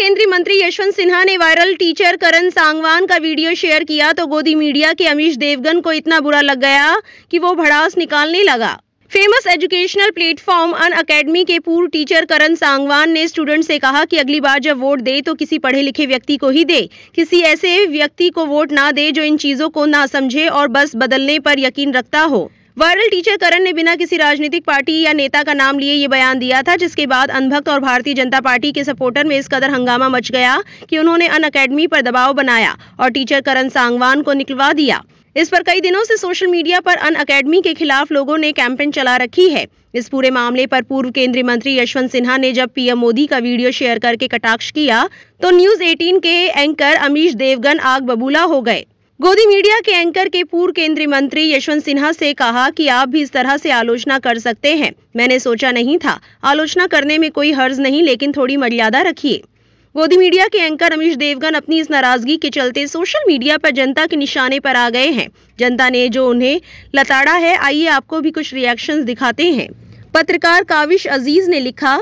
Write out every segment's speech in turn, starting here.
केंद्रीय मंत्री यशवंत सिन्हा ने वायरल टीचर करण सांगवान का वीडियो शेयर किया तो गोदी मीडिया के अमीश देवगन को इतना बुरा लग गया कि वो भड़ास निकालने लगा famous educational platform Unacademy के पूर्व टीचर करण सांगवान ने स्टूडेंट से कहा कि अगली बार जब वोट दे तो किसी पढ़े लिखे व्यक्ति को ही दे किसी ऐसे व्यक्ति को वोट ना दे जो इन चीज़ों को ना समझे और बस बदलने पर यकीन रखता हो वायरल टीचर करण ने बिना किसी राजनीतिक पार्टी या नेता का नाम लिए ये बयान दिया था जिसके बाद अनभक्त और भारतीय जनता पार्टी के सपोर्टर में इस कदर हंगामा मच गया कि उन्होंने अन अकेडमी पर दबाव बनाया और टीचर करण सांगवान को निकलवा दिया इस पर कई दिनों से सोशल मीडिया पर अन अकेडमी के खिलाफ लोगों ने कैंपेन चला रखी है इस पूरे मामले पर पूर्व केंद्रीय मंत्री यशवंत सिन्हा ने जब पीएम मोदी का वीडियो शेयर करके कटाक्ष किया तो न्यूज 18 के एंकर अमीश देवगन आग बबूला हो गए गोदी मीडिया के एंकर के पूर्व केंद्रीय मंत्री यशवंत सिन्हा से कहा कि आप भी इस तरह से आलोचना कर सकते हैं मैंने सोचा नहीं था आलोचना करने में कोई हर्ज नहीं लेकिन थोड़ी मर्यादा रखिए गोदी मीडिया के एंकर रमेश देवगन अपनी इस नाराजगी के चलते सोशल मीडिया पर जनता के निशाने पर आ गए हैं जनता ने जो उन्हें लताड़ा है आइए आपको भी कुछ रिएक्शन दिखाते हैं पत्रकार काविश अजीज ने लिखा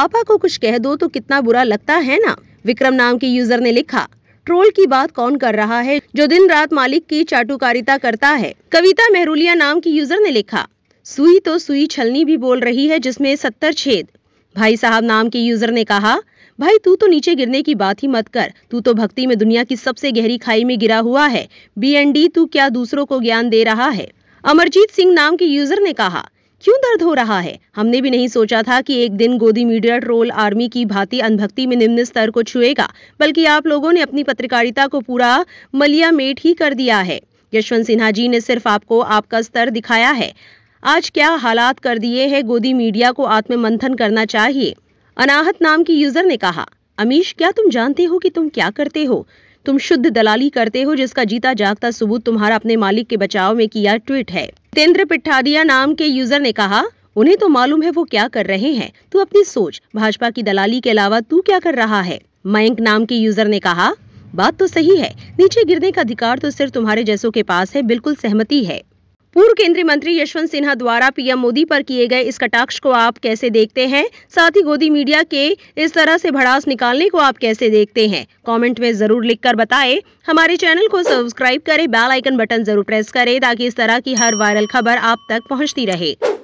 पापा को कुछ कह दो तो कितना बुरा लगता है ना विक्रम नाम के यूजर ने लिखा ट्रोल की बात कौन कर रहा है जो दिन रात मालिक की चाटुकारिता करता है कविता मेहरुलिया नाम की यूजर ने लिखा सुई तो सुई छलनी भी बोल रही है जिसमें सत्तर छेद भाई साहब नाम के यूजर ने कहा भाई तू तो नीचे गिरने की बात ही मत कर तू तो भक्ति में दुनिया की सबसे गहरी खाई में गिरा हुआ है बी एन डी तू क्या दूसरों को ज्ञान दे रहा है अमरजीत सिंह नाम के यूजर ने कहा क्यों दर्द हो रहा है हमने भी नहीं सोचा था कि एक दिन गोदी मीडिया ट्रोल आर्मी की भांति अनभक्ति में निम्न स्तर को छुएगा बल्कि आप लोगों ने अपनी पत्रकारिता को पूरा मलिया मेट ही कर दिया है यशवंत सिन्हा जी ने सिर्फ आपको आपका स्तर दिखाया है आज क्या हालात कर दिए है गोदी मीडिया को आत्म मंथन करना चाहिए अनाहत नाम की यूजर ने कहा अमीश क्या तुम जानते हो कि तुम क्या करते हो तुम शुद्ध दलाली करते हो जिसका जीता जागता सबूत तुम्हारा अपने मालिक के बचाव में किया ट्वीट है जितेंद्र पिठादिया नाम के यूजर ने कहा उन्हें तो मालूम है वो क्या कर रहे हैं तू अपनी सोच भाजपा की दलाली के अलावा तू क्या कर रहा है मयंक नाम के यूजर ने कहा बात तो सही है नीचे गिरने का अधिकार तो सिर्फ तुम्हारे जैसों के पास है बिल्कुल सहमति है पूर्व केंद्रीय मंत्री यशवंत सिन्हा द्वारा पीएम मोदी पर किए गए इस कटाक्ष को आप कैसे देखते हैं साथ ही गोदी मीडिया के इस तरह से भड़ास निकालने को आप कैसे देखते हैं कमेंट में जरूर लिखकर बताएं हमारे चैनल को सब्सक्राइब करें बेल आइकन बटन जरूर प्रेस करें ताकि इस तरह की हर वायरल खबर आप तक पहुंचती रहे